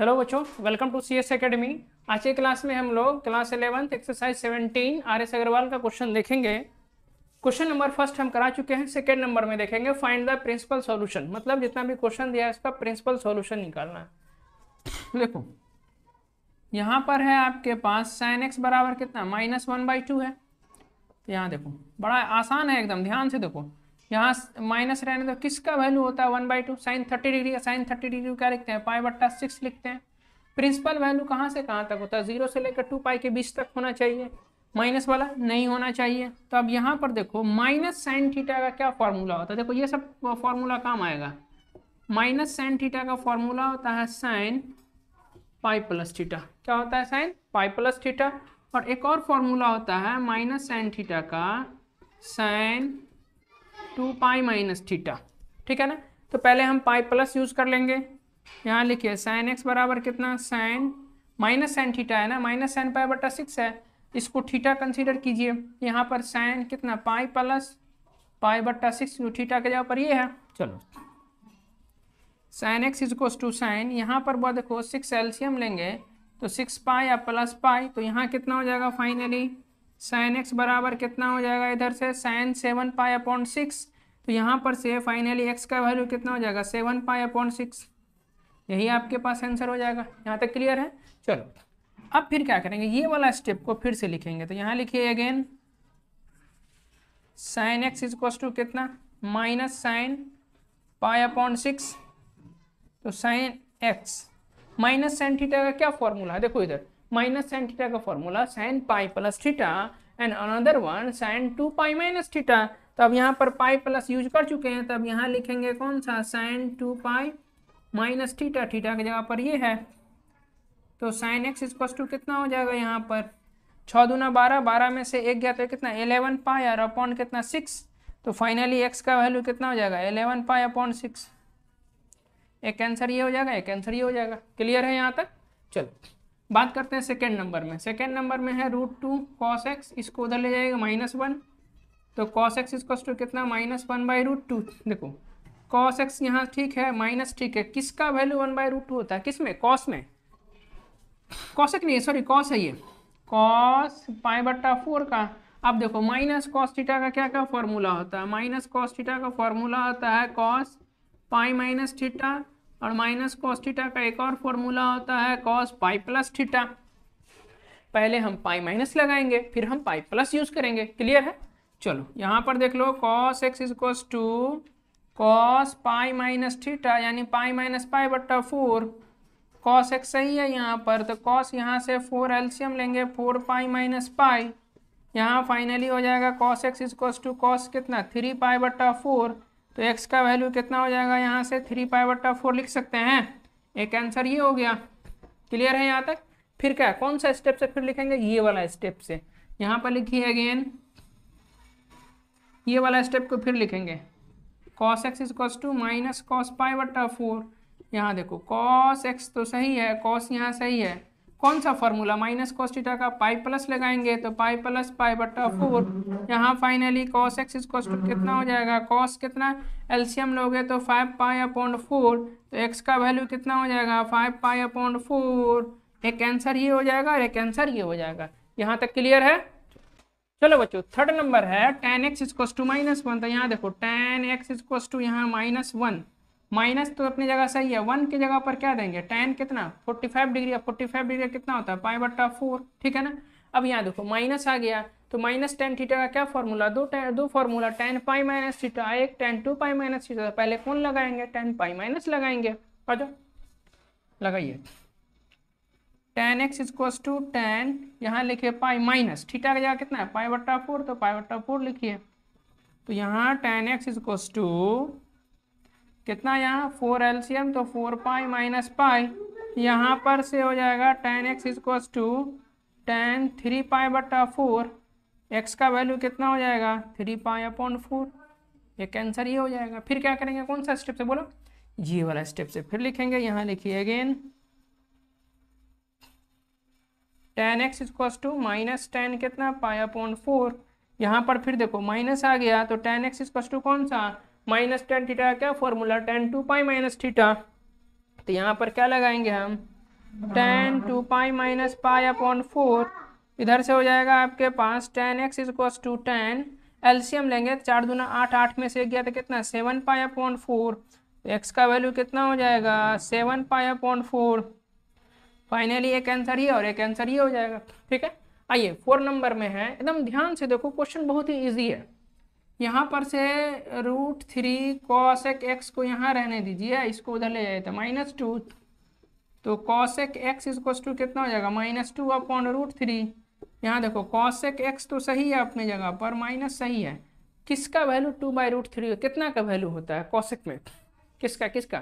hello बच्चों welcome to C S academy आज के क्लास में हम लोग class eleventh exercise seventeen R S Agarwal का क्वेश्चन देखेंगे क्वेश्चन नंबर फर्स्ट हम करा चुके हैं सेकेंड नंबर में देखेंगे फाइंड द प्रिंसिपल सॉल्यूशन मतलब जितना भी क्वेश्चन दिया है उसका प्रिंसिपल सॉल्यूशन निकालना है देखो यहाँ पर है आपके पास साइन एक्स बराबर कितना माइनस वन बाई टू है यहाँ देखो बड़ा आसान है एकदम ध्यान से देखो यहाँ माइनस रहने तो किसका वैल्यू होता है one by two sine thirty degree का साइन थर्टी डिग्री क्या लिखते हैं पाई बट्टा सिक्स लिखते हैं प्रिंसिपल वैल्यू कहाँ से कहाँ तक होता है जीरो से लेकर टू पाई के बीच तक होना चाहिए माइनस वाला नहीं होना चाहिए तो अब यहाँ पर देखो माइनस साइन थीटा का क्या फॉर्मूला होता है देखो ये सब फॉर्मूला काम आएगा माइनस साइन थीटा का फॉर्मूला होता है साइन पाई प्लस थीटा क्या होता है साइन पाई प्लस थीटा और एक और फॉर्मूला होता है माइनस साइन थीटा का sine two pi minus theta ठीक है ना तो पहले हम पाई प्लस यूज़ कर लेंगे यहाँ लिखिए साइन एक्स बराबर कितना साइन माइनस साइन थीटा है ना माइनस साइन पाई बटा सिक्स है इसको थीटा कंसीडर कीजिए यहाँ पर साइन कितना पाई प्लस पाई बट्टा सिक्स थीटा के जगह पर ये है चलो साइन एक्स इजकोस टू साइन यहाँ पर बहुत देखो सिक्स एल्सियम लेंगे तो सिक्स पाई या प्लस पाई तो यहाँ कितना हो जाएगा फाइनली साइन एक्स बराबर कितना हो जाएगा इधर से sin seven pi upon six तो यहाँ पर से फाइनली एक्स का वैल्यू कितना हो जाएगा सेवन पाई अपॉइंट सिक्स यही आपके पास आंसर हो जाएगा यहाँ तक क्लियर है चलो अब फिर क्या करेंगे ये वाला स्टेप को फिर से लिखेंगे तो यहाँ लिखिए again sin x is to कितना minus sin pi upon six तो sin x minus sign theta का क्या फॉर्मूला है देखो इधर minus sin theta का formula sin pi plus theta and another one sin two pi minus theta तो अब यहाँ पर पाई प्लस यूज कर चुके हैं तब तो यहाँ लिखेंगे कौन सा sin two pi minus theta theta की जगह पर ये है तो sin एक्स इक्वस टू कितना हो जाएगा यहाँ पर छः दूना बारह बारह में से एक गया तो कितना एलेवन पाई और अपॉन कितना सिक्स तो फाइनली एक्स का वैल्यू कितना हो जाएगा एलेवन पाई अपॉन सिक्स एक आंसर ये हो जाएगा एक आंसर ये हो जाएगा क्लियर है यहाँ तक चलो बात करते हैं सेकेंड नंबर में सेकेंड नंबर में है रूट टू कॉस एक्स इसको उधर ले जाएगा माइनस वन तो कॉस एक्स इसको टू कितना minus one by root two देखो कॉस एक्स यहाँ ठीक है माइनस ठीक है किसका value one by root two होता है किस में कॉस में कॉस एक नहीं सॉरी कॉस है ये कॉस पाई बट्टा फोर का अब देखो माइनस कॉस थीटा का क्या क्या फॉर्मूला होता है माइनस कॉस थीटा का फॉर्मूला होता है कॉस पाई माइनस थीटा और माइनस कॉस थीटा का एक और फॉर्मूला होता है कॉस पाई प्लस थीटा पहले हम पाई माइनस लगाएंगे फिर हम पाई प्लस यूज करेंगे क्लियर है चलो यहाँ पर देख लो कॉस एक्स इजक्वस to cos pi minus theta यानी पाई माइनस पाई बट्टा फोर कॉस एक्स सही है यहाँ पर तो कॉस यहाँ से फोर एल्सियम लेंगे फोर पाई माइनस पाई यहाँ फाइनली हो जाएगा कॉस एक्स इजक्वस टू कॉस कितना थ्री पाई बट्टा फोर तो एक्स का वैल्यू कितना हो जाएगा यहाँ से थ्री पाई बट्टा फोर लिख सकते हैं एक आंसर ये हो गया क्लियर है यहाँ तक फिर क्या कौन सा स्टेप से फिर लिखेंगे ये वाला स्टेप से यहाँ पर लिखिए अगेन ये वाला स्टेप को फिर लिखेंगे cos x is equals to minus cos pi बट्टा फोर यहाँ देखो कॉस एक्स तो सही है कॉस यहाँ सही है कौन सा फॉर्मूला माइनस कॉस टीटा का पाई प्लस लगाएंगे तो पाई प्लस पाई बट्टा फोर यहाँ finally cos x equals to कितना हो जाएगा कॉस कितना एल्शियम लोगे तो फाइव पाई अपॉइंट फोर तो एक्स का वैल्यू कितना हो जाएगा फाइव पाई अपॉइंट फोर एक आंसर ये हो जाएगा और एक आंसर ये हो जाएगा यहाँ तक क्लियर है चलो बच्चों थर्ड नंबर है tan x equals to minus one तो यहाँ देखो टेन एक्स इक्वस टू यहाँ माइनस वन माइनस तो अपनी जगह सही है वन के जगह पर क्या देंगे टेन कितना फोर्टी फाइव डिग्री अब फोर्टी फाइव डिग्री कितना होता है पाई बट्टा फोर ठीक है ना अब यहाँ देखो माइनस आ गया तो माइनस टेन थीटा का क्या फॉर्मूला दो टेन दो formula tan pi minus theta एक tan two pi minus theta पहले कौन लगाएंगे टेन पाई माइनस लगाएंगे आ जाओ लगाइए tan x equals to tan यहाँ लिखिए पाई माइनस थीटा का जगह कितना है पाई बट्टा फोर तो पाई बट्टा फोर लिखिए तो यहाँ टेन एक्स इक्वस टू कितना यहाँ फोर एलसीएम तो फोर पाई माइनस पाई यहाँ पर से हो जाएगा टेन एक्स इजक्वस टू टेन थ्री पाई बटा फोर एक्स का वैल्यू कितना हो जाएगा थ्री पाई अपॉन फोर एक कैंसर ये हो जाएगा फिर क्या करेंगे कौन सा स्टेप से बोलो ये वाला स्टेप से फिर लिखेंगे यहाँ लिखिए अगेन टेन एक्स इजक्वस टू माइनस टेन कितना पाया पॉइंट फोर यहाँ पर फिर देखो माइनस आ गया तो टेन एक्स इजक्वस टू कौन सा माइनस टेन थीटा क्या formula tan two pi minus theta तो यहाँ पर क्या लगाएंगे हम tan two pi minus pi upon four इधर से हो जाएगा आपके पास टेन एक्स इजक्वस टू टेन एल्शियम लेंगे तो चार दूना आठ आठ में से गया तो कितना सेवन पाई अपॉन फोर तो एक्स का वैल्यू कितना हो जाएगा seven pi upon four finally एक आंसर ये और एक आंसर ये हो जाएगा ठीक है आइए फोर नंबर में है एकदम ध्यान से देखो क्वेश्चन बहुत ही ईजी है यहाँ पर से रूट थ्री कॉशेक एक्स को यहाँ रहने दीजिए इसको उधर ले जाए तो माइनस टू तो कॉशेक एक्स इजक्वस टू कितना हो जाएगा minus two upon root three यहाँ देखो कॉशेक एक्स तो सही है अपने जगह पर माइनस सही है किसका value two by root three कितना का वैल्यू होता है कॉशेक में किसका किसका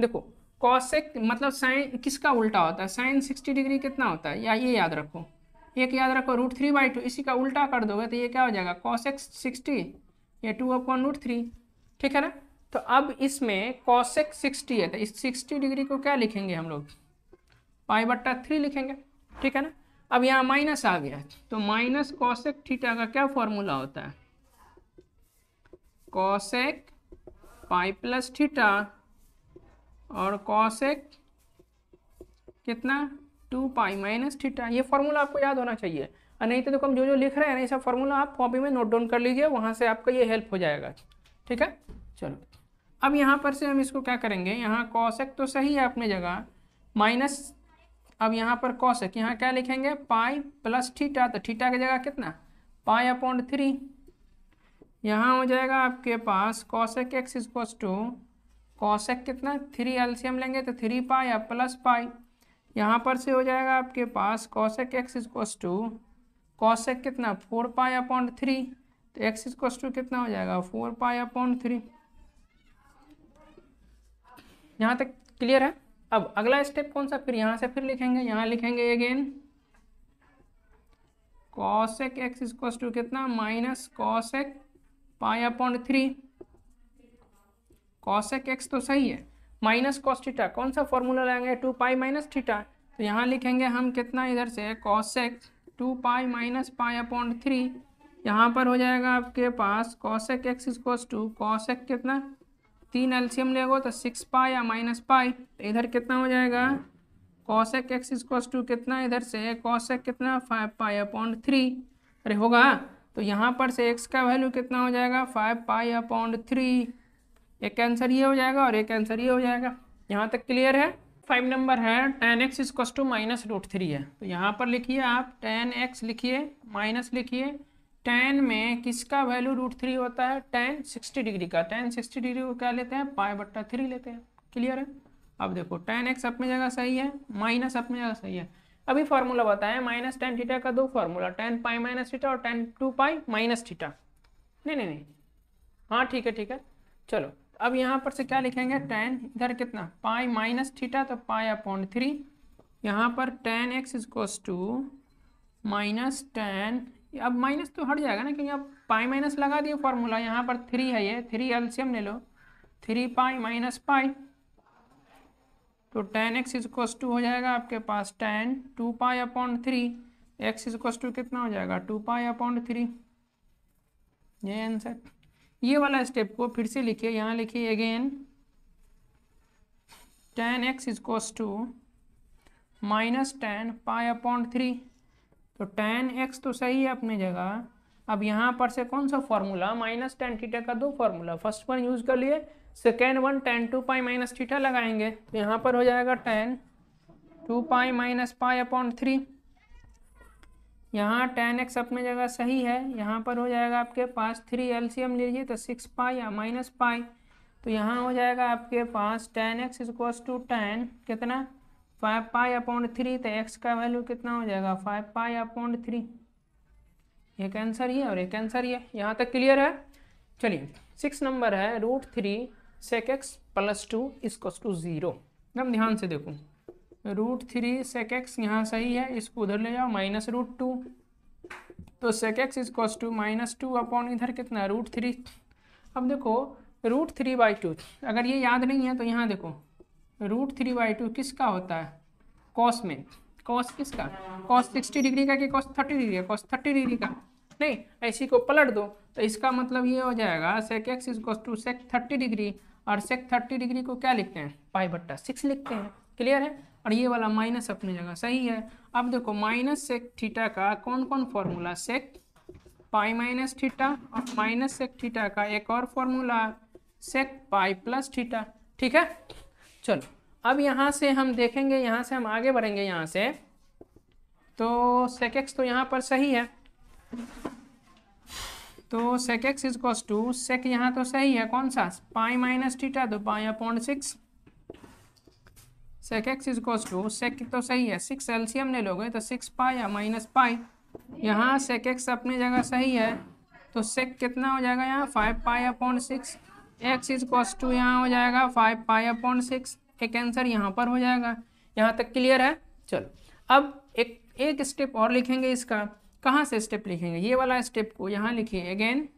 देखो कॉशेक मतलब साइन किसका उल्टा होता है साइन सिक्सटी डिग्री कितना होता है या ये याद रखो एक याद रखो रूट थ्री बाई टू इसी का उल्टा कर दोगे तो ये क्या हो जाएगा कॉशेक सिक्सटी या टू अपॉन रूट थ्री ठीक है ना तो अब इसमें कॉशेक सिक्सटी है तो इस सिक्सटी डिग्री को क्या लिखेंगे हम लोग पाई बट्टा थ्री लिखेंगे ठीक है ना अब यहाँ माइनस आ गया तो माइनस कॉशेक थीटा का क्या फॉर्मूला होता है कॉशेक पाई प्लस थीटा और कॉशेक कितना टू पाई माइनस थीटा ये फॉर्मूला आपको याद होना चाहिए और नहीं तो देखो हम जो जो लिख रहे हैं ना ये सब फॉर्मूला आप कॉपी में नोट डाउन कर लीजिए वहाँ से आपका ये हेल्प हो जाएगा ठीक है चलो अब यहाँ पर से हम इसको क्या करेंगे यहाँ कौशक तो सही है अपने जगह माइनस अब यहाँ पर कौशक यहाँ क्या लिखेंगे पाई प्लस ठीटा तो ठीटा की जगह कितना पाई अपॉइंट थ्री यहाँ हो जाएगा आपके पास कौशक एक्स इजक्वस टू कौशक कितना थ्री एल्शियम लेंगे तो थ्री पाई या प्लस पाई यहाँ पर से हो जाएगा आपके पास कौशक एक्स इजक्वस टू कॉशेक कितना फोर पाई अपॉन थ्री तो एक्स इक्वस टू कितना हो जाएगा फोर पाई अपॉन थ्री यहाँ तक क्लियर है अब अगला स्टेप कौन सा फिर यहाँ से फिर लिखेंगे यहाँ लिखेंगे again cosec x equals to कितना minus cosec pi upon three cosec x तो सही है माइनस कॉस थीटा कौन सा फॉर्मूला लाएंगे टू पाई माइनस थीटा तो यहाँ लिखेंगे हम कितना इधर से cosec two pi minus pi upon three यहाँ पर हो जाएगा आपके पास cosec x equals to cosec कितना तीन एल्शियम लेगो तो सिक्स पाई या माइनस पाई तो इधर कितना हो जाएगा कॉशेक एक्स इक्वस टू कितना इधर से कॉशेक कितना फाइव पाई अपॉन थ्री अरे होगा तो यहाँ पर से एक्स का वैल्यू कितना हो जाएगा फाइव पाई अपॉन थ्री एक आंसर ये हो जाएगा और एक आंसर ये हो जाएगा यहाँ तक क्लियर है फाइव नंबर है टेन एक्स इजक्स टू माइनस रूट थ्री है तो यहाँ पर लिखिए आप टेन एक्स लिखिए माइनस लिखिए टेन में किसका वैल्यू रूट थ्री होता है टेन सिक्सटी डिग्री का टेन सिक्सटी डिग्री को क्या लेते हैं पाए बट्टा थ्री लेते हैं क्लियर है अब देखो टेन एक्स अपनी जगह सही है माइनस अपनी जगह सही है अभी फार्मूला बताएं माइनस टेन थीटा का दो formula tan pi minus theta और tan two pi minus theta नहीं नहीं नहीं हाँ ठीक है ठीक है चलो अब यहाँ पर से क्या लिखेंगे टेन इधर कितना पाई माइनस थीटा तो पाई अपॉन थ्री यहाँ पर टेन एक्स इजक्वस टू माइनस टेन अब माइनस तो हट जाएगा ना क्योंकि अब पाई माइनस लगा दिए फार्मूला यहाँ पर थ्री है ये थ्री एल्शियम ले लो थ्री पाई माइनस पाई तो टेन एक्स इजक्वस टू हो जाएगा आपके पास tan two pi upon three x इजक्वस टू कितना हो जाएगा टू पाई अपॉन थ्री ये आंसर ये वाला स्टेप को फिर से लिखिए यहाँ लिखिए अगेन टेन एक्स इजकोस to minus tan pi upon three तो टेन एक्स तो सही है अपनी जगह अब यहाँ पर से कौन सा फॉर्मूला माइनस टेन थीटा का दो फॉर्मूला फर्स्ट वन यूज़ कर लिए second one tan two pi minus theta लगाएंगे तो यहाँ पर हो जाएगा tan two pi minus pi upon three यहाँ टेन एक्स अपने जगह सही है यहाँ पर हो जाएगा आपके पास थ्री एलसीएम लीजिए तो सिक्स पाई या माइनस पाई तो यहाँ हो जाएगा आपके पास टेन एक्स इजक्वस टू टेन कितना फाइव पाई अपॉइंट थ्री तो एक्स का वैल्यू कितना हो जाएगा फाइव पाई अपॉइंट थ्री एक आंसर ही है और एक आंसर है यहाँ तक क्लियर है चलिए सिक्स नंबर है root three sec x plus two इसको टू ज़ीरो ध्यान से देखूँ रूट थ्री सेक एक्स यहाँ सही है इसको उधर ले जाओ माइनस रूट टू तो sec x is equals to minus two upon इधर कितना रूट थ्री अब देखो रूट थ्री बाई टू अगर ये याद नहीं है तो यहाँ देखो रूट थ्री बाई टू किसका होता है कॉस में कॉस किसका कॉस सिक्सटी डिग्री का कि कॉस थर्टी डिग्री का कॉस थर्टी डिग्री का नहीं ऐसी को पलट दो तो इसका मतलब ये हो जाएगा sec x is equals to sec thirty degree और सेक थर्टी डिग्री को क्या लिखते हैं पाई बट्टा सिक्स लिखते हैं क्लियर है और ये वाला माइनस अपनी जगह सही है अब देखो माइनस सेक थीटा का कौन कौन formula sec pi minus theta और माइनस सेक थीटा का एक और formula sec pi plus theta ठीक है चलो अब यहाँ से हम देखेंगे यहाँ से हम आगे बढ़ेंगे यहाँ से तो सेक एक्स तो यहाँ पर सही है तो sec x is equals to sec यहाँ तो सही है कौन सा पाई माइनस थीटा तो pi upon six sec x is equal to sec तो सही है सिक्स एल्सियम ले लोगे तो सिक्स पाई या माइनस पाई यहाँ सेक एक्स अपनी जगह सही है तो सेक कितना हो जाएगा यहाँ five pi upon six x is equal to यहाँ हो जाएगा फाइव पाई अपॉन सिक्स एक आंसर यहाँ पर हो जाएगा यहाँ तक क्लियर है चलो अब एक एक स्टेप और लिखेंगे इसका कहाँ से स्टेप लिखेंगे ये वाला स्टेप को यहाँ लिखिए again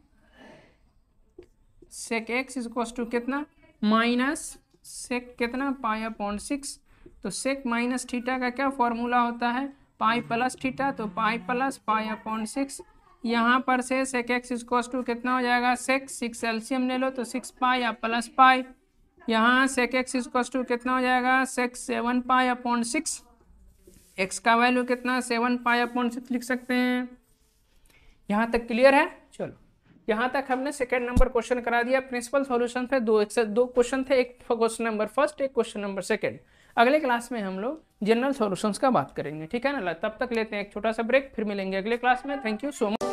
sec x is equal to कितना माइनस सेक कितना पाई अपॉन सिक्स तो सेक माइनस थीटा का क्या फॉर्मूला होता है पाई प्लस थीटा तो pi plus pi upon six यहाँ पर से सेक एक्स इक्वस टू कितना हो जाएगा सेक सिक्स एल्शियम ले लो तो सिक्स पाई या प्लस पाई यहाँ सेक एक्स इक्वस टू कितना हो जाएगा sec seven pi upon six x का वैल्यू कितना सेवन पाई अपॉन सिक्स लिख सकते हैं यहाँ तक क्लियर है यहाँ तक हमने सेकेंड नंबर क्वेश्चन करा दिया प्रिंसिपल सॉल्यूशन पे दो दो क्वेश्चन थे एक क्वेश्चन नंबर फर्स्ट एक क्वेश्चन नंबर सेकेंड अगले क्लास में हम लोग जनरल सॉल्यूशंस का बात करेंगे ठीक है ना तब तक लेते हैं एक छोटा सा ब्रेक फिर मिलेंगे अगले क्लास में थैंक यू सो मच